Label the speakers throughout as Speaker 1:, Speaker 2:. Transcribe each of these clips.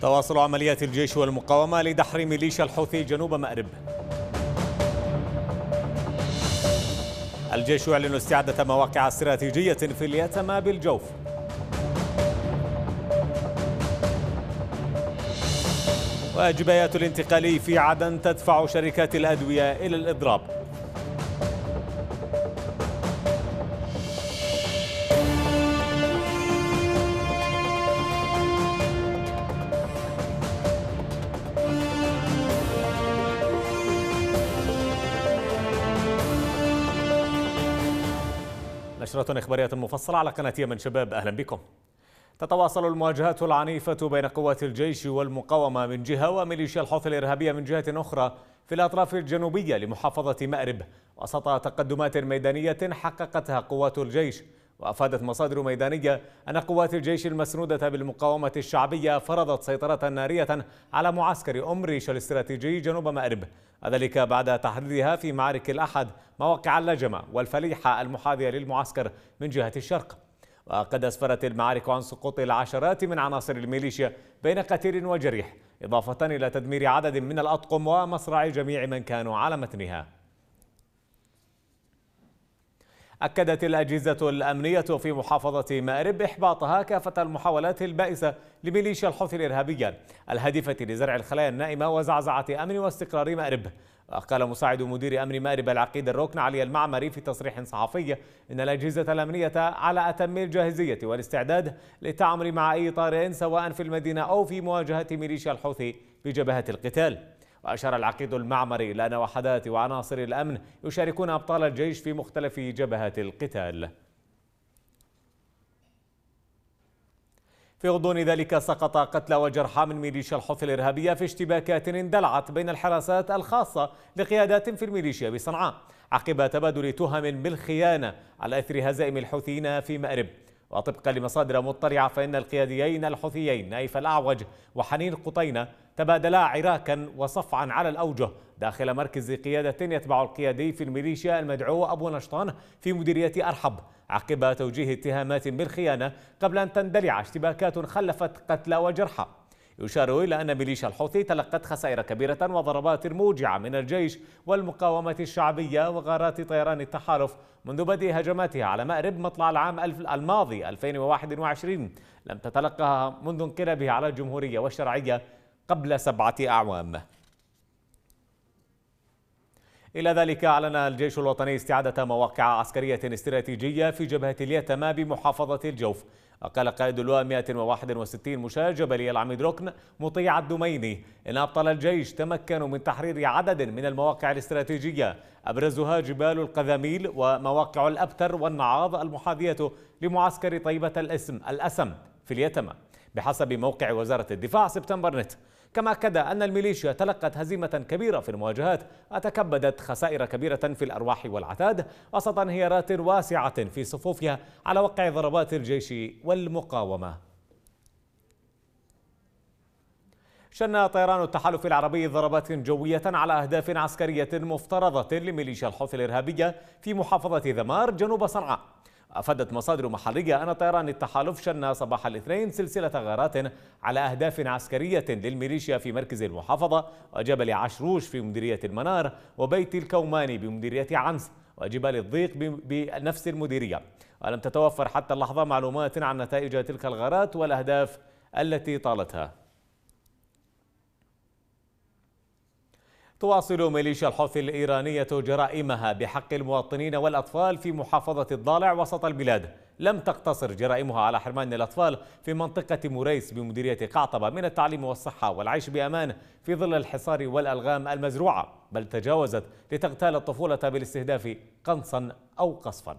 Speaker 1: تواصل عمليات الجيش والمقاومة لدحر ميليشيا الحوثي جنوب مأرب الجيش يعلن استعادة مواقع استراتيجية في اليتما بالجوف وجبايات الانتقالي في عدن تدفع شركات الأدوية إلى الإضراب نشرة إخبارية مفصلة على قناة يمن شباب أهلا بكم تتواصل المواجهات العنيفة بين قوات الجيش والمقاومة من جهة وميليشيا الحوثي الإرهابية من جهة أخرى في الأطراف الجنوبية لمحافظة مأرب وسط تقدمات ميدانية حققتها قوات الجيش وأفادت مصادر ميدانية أن قوات الجيش المسنودة بالمقاومة الشعبية فرضت سيطرة نارية على معسكر أم الاستراتيجي جنوب مأرب وذلك بعد تحريرها في معارك الأحد مواقع اللجمة والفليحة المحاذية للمعسكر من جهة الشرق وقد أسفرت المعارك عن سقوط العشرات من عناصر الميليشيا بين قتيل وجريح إضافة إلى تدمير عدد من الأطقم ومصرع جميع من كانوا على متنها أكدت الأجهزة الأمنية في محافظة مأرب إحباطها كافة المحاولات البائسة لميليشيا الحوثي الإرهابية الهادفة لزرع الخلايا النائمة وزعزعة أمن واستقرار مأرب قال مساعد مدير أمن مأرب العقيد الركن علي المعمري في تصريح صحفي إن الأجهزة الأمنية على أتم الجاهزية والاستعداد للتعامل مع أي طارئ سواء في المدينة أو في مواجهة ميليشيا الحوثي في جبهة القتال وأشار العقيد المعمري إلى أن وحدات وعناصر الأمن يشاركون أبطال الجيش في مختلف جبهات القتال في غضون ذلك سقط قتلى وجرحى من ميليشيا الحوثي الإرهابية في اشتباكات اندلعت بين الحراسات الخاصة لقيادات في الميليشيا بصنعاء عقب تبادل تهم بالخيانة على إثر هزائم الحوثيين في مأرب وطبقا لمصادر مطلعة فإن القياديين الحوثيين نايف الأعوج وحنين قطينة تبادلا عراكا وصفعا على الأوجه داخل مركز قيادة يتبع القيادي في الميليشيا المدعو أبو نشطان في مديرية أرحب عقب توجيه اتهامات بالخيانة قبل أن تندلع اشتباكات خلفت قتلى وجرحى يشار إلى أن ميليشيا الحوثي تلقت خسائر كبيرة وضربات موجعة من الجيش والمقاومة الشعبية وغارات طيران التحالف منذ بدء هجماتها على مأرب مطلع العام الماضي 2021 لم تتلقها منذ انقلابها على الجمهورية والشرعية قبل سبعة أعوام إلى ذلك أعلن الجيش الوطني استعادة مواقع عسكرية استراتيجية في جبهة اليتما بمحافظة الجوف وقال قائد اللواء 161 مشاة جبلي العميد ركن مطيع الدميني إن أبطال الجيش تمكنوا من تحرير عدد من المواقع الاستراتيجية أبرزها جبال القذاميل ومواقع الأبتر والنعاض المحاذية لمعسكر طيبة الاسم الأسم في اليتما بحسب موقع وزارة الدفاع سبتمبر نت كما أكد أن الميليشيا تلقت هزيمة كبيرة في المواجهات وتكبدت خسائر كبيرة في الأرواح والعتاد وسط انهيارات واسعة في صفوفها على وقع ضربات الجيش والمقاومة شن طيران التحالف العربي ضربات جوية على أهداف عسكرية مفترضة لميليشيا الحوثي الإرهابية في محافظة ذمار جنوب صنعاء أفادت مصادر محلية أن طيران التحالف شن صباح الاثنين سلسلة غارات على أهداف عسكرية للميليشيا في مركز المحافظة وجبل عشروش في مديرية المنار وبيت الكوماني بمديرية عنس وجبال الضيق بنفس المديرية ولم تتوفر حتى اللحظة معلومات عن نتائج تلك الغارات والأهداف التي طالتها تواصل ميليشيا الحوثي الإيرانية جرائمها بحق المواطنين والأطفال في محافظة الضالع وسط البلاد لم تقتصر جرائمها على حرمان الأطفال في منطقة موريس بمديرية قعطبة من التعليم والصحة والعيش بأمان في ظل الحصار والألغام المزروعة بل تجاوزت لتغتال الطفولة بالاستهداف قنصا أو قصفا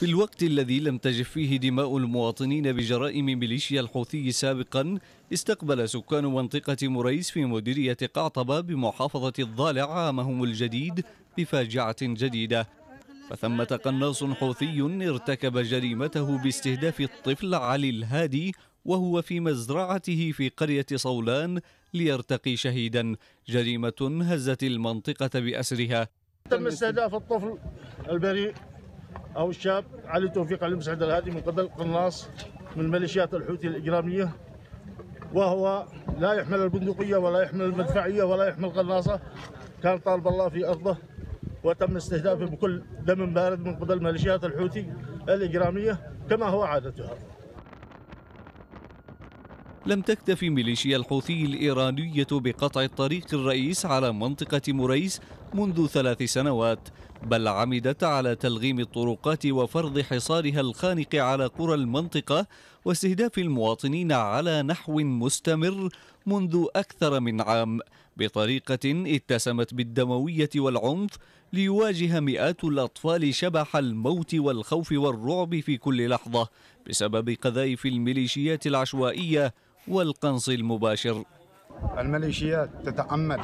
Speaker 2: في الوقت الذي لم تجف فيه دماء المواطنين بجرائم ميليشيا الحوثي سابقا استقبل سكان منطقة مريس في مديرية قعطبة بمحافظة الضالع عامهم الجديد بفاجعة جديدة فثمة قناص حوثي ارتكب جريمته باستهداف الطفل علي الهادي وهو في مزرعته في قرية صولان ليرتقي شهيدا جريمة هزت المنطقة بأسرها تم استهداف الطفل البريء أو الشاب علي توفيق علي مسعد الهادي من قبل قناص من ميليشيات الحوثي الإجرامية وهو لا يحمل البندقية ولا يحمل المدفعية ولا يحمل قناصة كان طالب الله في أرضه وتم استهدافه بكل دم بارد من قبل ميليشيات الحوثي الإجرامية كما هو عادتها لم تكتف ميليشيا الحوثي الإيرانية بقطع الطريق الرئيس على منطقة مريس منذ ثلاث سنوات بل عمدت على تلغيم الطرقات وفرض حصارها الخانق على قرى المنطقة واستهداف المواطنين على نحو مستمر منذ أكثر من عام بطريقة اتسمت بالدموية والعنف ليواجه مئات الأطفال شبح الموت والخوف والرعب في كل لحظة بسبب قذائف الميليشيات العشوائية والقنص المباشر الميليشيات تتعمد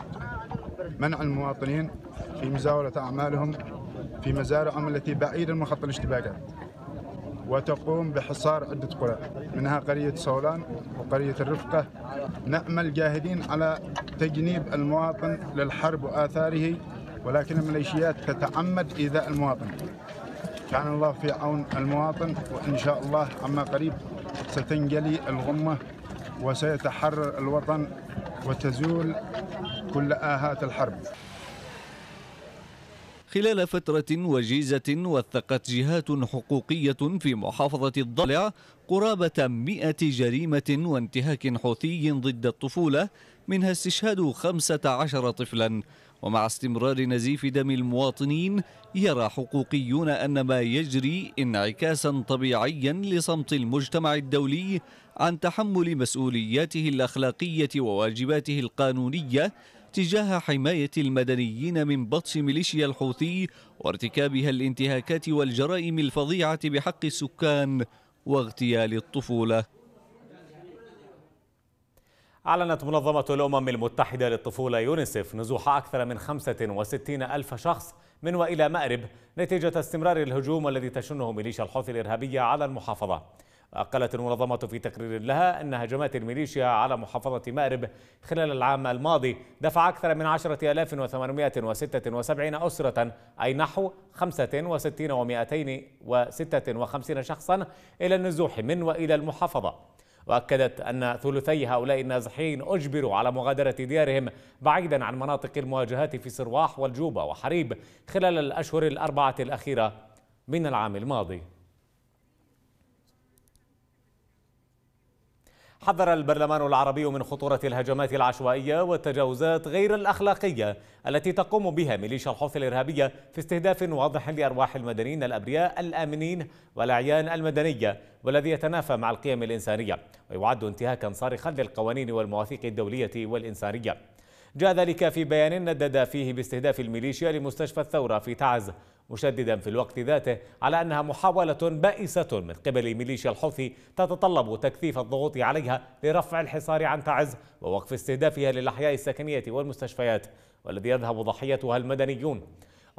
Speaker 2: منع المواطنين في مزاولة أعمالهم في مزارعهم التي بعيدة من خط الاشتباكات وتقوم بحصار عدة قرى منها قرية صولان وقرية الرفقة نأمل جاهدين على تجنيب المواطن للحرب وآثاره ولكن الميليشيات تتعمد إيذاء المواطن كان الله في عون المواطن وإن شاء الله عما قريب ستنجلي الغمة وسيتحرر الوطن وتزول كل آهات الحرب خلال فترة وجيزة وثقت جهات حقوقية في محافظة الضلع قرابة مئة جريمة وانتهاك حوثي ضد الطفولة منها استشهاد خمسة عشر طفلاً ومع استمرار نزيف دم المواطنين يرى حقوقيون أن ما يجري انعكاسا طبيعيا لصمت المجتمع الدولي عن تحمل مسؤولياته الأخلاقية وواجباته القانونية تجاه حماية المدنيين من بطش ميليشيا الحوثي وارتكابها الانتهاكات والجرائم الفظيعة بحق السكان واغتيال الطفوله
Speaker 1: أعلنت منظمة الأمم المتحدة للطفولة يونيسف نزوح أكثر من 65 ألف شخص من وإلى مأرب نتيجة استمرار الهجوم الذي تشنه ميليشيا الحوثي الإرهابية على المحافظة أقلت المنظمة في تقرير لها أن هجمات الميليشيا على محافظة مأرب خلال العام الماضي دفع أكثر من 10876 أسرة أي نحو 65 و شخصا إلى النزوح من وإلى المحافظة وأكدت أن ثلثي هؤلاء النازحين أجبروا على مغادرة ديارهم بعيدا عن مناطق المواجهات في سرواح والجوبة وحريب خلال الأشهر الأربعة الأخيرة من العام الماضي حذر البرلمان العربي من خطورة الهجمات العشوائية والتجاوزات غير الأخلاقية التي تقوم بها ميليشيا الحوثي الإرهابية في استهداف واضح لأرواح المدنيين الأبرياء الآمنين والأعيان المدنية والذي يتنافى مع القيم الإنسانية ويعد انتهاكا صارخا للقوانين والمواثيق الدولية والإنسانية جاء ذلك في بيان ندد فيه باستهداف الميليشيا لمستشفى الثورة في تعز مشددا في الوقت ذاته على أنها محاولة بائسة من قبل ميليشيا الحوثي تتطلب تكثيف الضغوط عليها لرفع الحصار عن تعز ووقف استهدافها للأحياء السكنية والمستشفيات والذي يذهب ضحيتها المدنيون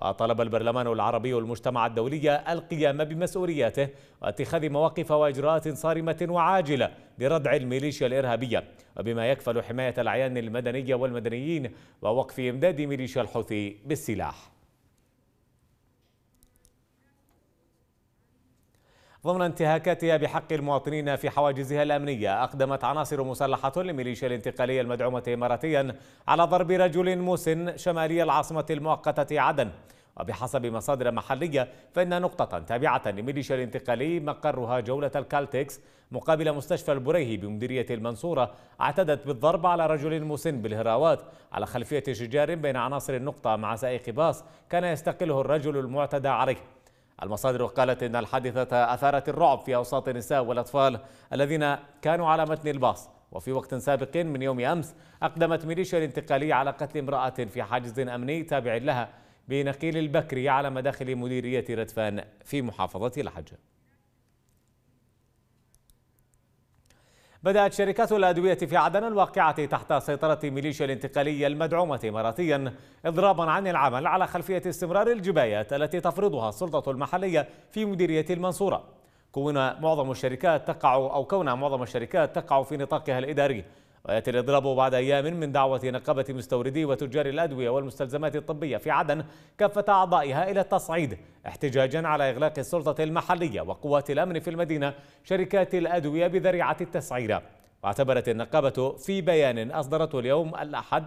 Speaker 1: وطلب البرلمان العربي والمجتمع الدولي القيام بمسؤولياته واتخاذ مواقف واجراءات صارمه وعاجله لردع الميليشيا الارهابيه وبما يكفل حمايه العيان المدنيه والمدنيين ووقف امداد ميليشيا الحوثي بالسلاح ضمن انتهاكاتها بحق المواطنين في حواجزها الأمنية أقدمت عناصر مسلحة لميليشيا الانتقالية المدعومة إماراتيا على ضرب رجل مسن شمالي العاصمة المؤقتة عدن وبحسب مصادر محلية فإن نقطة تابعة لميليشيا الانتقالي مقرها جولة الكالتكس مقابل مستشفى البريهي بمديرية المنصورة اعتدت بالضرب على رجل مسن بالهراوات على خلفية شجار بين عناصر النقطة مع سائق باص كان يستقله الرجل المعتدى عليه المصادر قالت إن الحادثة أثارت الرعب في أوساط النساء والأطفال الذين كانوا على متن الباص وفي وقت سابق من يوم أمس أقدمت ميليشيا الانتقالية على قتل امرأة في حاجز أمني تابع لها بنقيل البكري على مداخل مديرية ردفان في محافظة لحج بدأت شركات الأدوية في عدن الواقعة تحت سيطرة ميليشيا الانتقالية المدعومة إماراتيا إضرابا عن العمل على خلفية استمرار الجبايات التي تفرضها السلطة المحلية في مديرية المنصورة كون معظم الشركات تقع أو كون معظم الشركات تقع في نطاقها الإداري ويأتي الإضراب بعد أيام من دعوة نقابة مستوردي وتجار الأدوية والمستلزمات الطبية في عدن كافة أعضائها إلى التصعيد احتجاجا على إغلاق السلطة المحلية وقوات الأمن في المدينة شركات الأدوية بذريعة التسعير واعتبرت النقابة في بيان أصدرته اليوم الأحد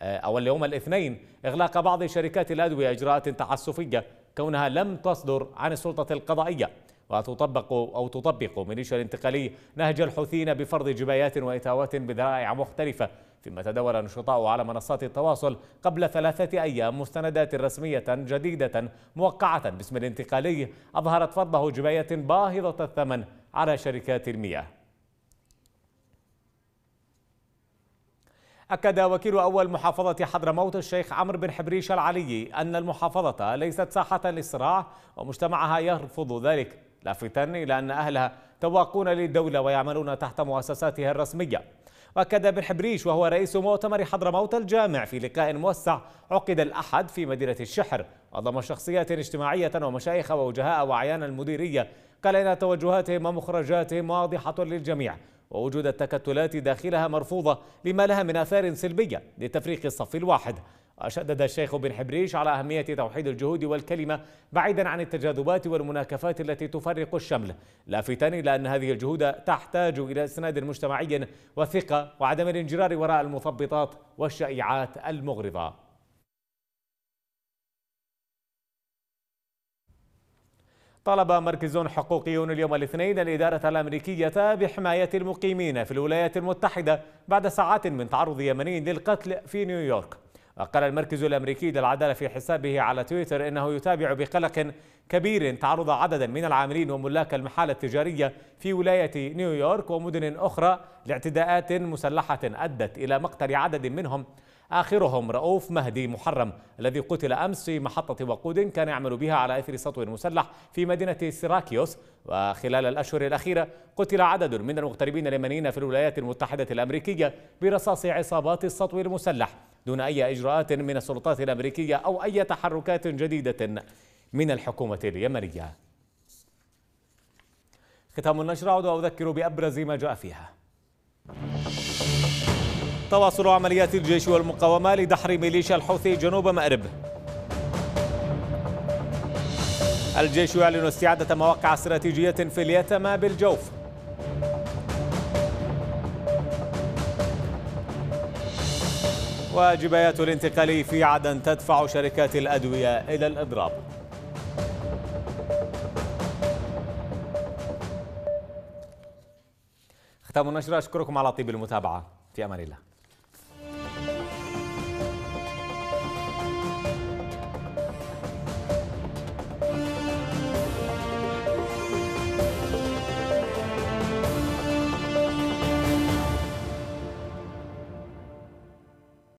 Speaker 1: آه، أو اليوم الاثنين إغلاق بعض شركات الأدوية إجراءات تحسفية كونها لم تصدر عن السلطة القضائية وتطبق أو تطبق ميليشيا الانتقالي نهج الحوثيين بفرض جبايات وإتاوات بذرائع مختلفة فيما تداول النشطاء على منصات التواصل قبل ثلاثة أيام مستندات رسمية جديدة موقعة باسم الانتقالي أظهرت فرضه جباية باهظة الثمن على شركات المياه أكد وكيل أول محافظة حضرموت الشيخ عمرو بن حبريش العلي أن المحافظة ليست ساحة للصراع ومجتمعها يرفض ذلك لافتا إلى أن أهلها تواقون للدولة ويعملون تحت مؤسساتها الرسمية وأكد بن حبريش وهو رئيس مؤتمر حضرموت الجامع في لقاء موسع عقد الأحد في مدينة الشحر وضم شخصيات اجتماعية ومشايخ ووجهاء وأعيان المديرية قال إن توجهاتهم ومخرجاتهم واضحة للجميع ووجود التكتلات داخلها مرفوضة لما لها من آثار سلبية لتفريق الصف الواحد وشدد الشيخ بن حبريش على أهمية توحيد الجهود والكلمة بعيدا عن التجاذبات والمناكفات التي تفرق الشمل لافتا إلى أن هذه الجهود تحتاج إلى إسناد مجتمعي وثقة وعدم الانجرار وراء المثبطات والشائعات المغرضة طلب مركز حقوقي اليوم الاثنين الإدارة الأمريكية بحماية المقيمين في الولايات المتحدة بعد ساعات من تعرض يمني للقتل في نيويورك وقال المركز الأمريكي للعدالة في حسابه على تويتر إنه يتابع بقلق كبير تعرض عددا من العاملين وملاك المحال التجارية في ولاية نيويورك ومدن أخرى لاعتداءات مسلحة أدت إلى مقتل عدد منهم آخرهم رؤوف مهدي محرم الذي قتل أمس في محطة وقود كان يعمل بها على إثر سطو مسلح في مدينة سيراكيوس وخلال الأشهر الأخيرة قتل عدد من المغتربين اليمنيين في الولايات المتحدة الأمريكية برصاص عصابات السطو المسلح دون أي إجراءات من السلطات الأمريكية أو أي تحركات جديدة من الحكومة اليمنية ختام النشرة أعود وأذكر بأبرز ما جاء فيها تواصل عمليات الجيش والمقاومة لدحر ميليشيا الحوثي جنوب مأرب الجيش يعلن استعادة مواقع استراتيجية في اليتامى بالجوف وجبايات الانتقال في عدن تدفع شركات الأدوية إلى الإضراب ختام النشرة أشكركم على طيب المتابعة في أمان الله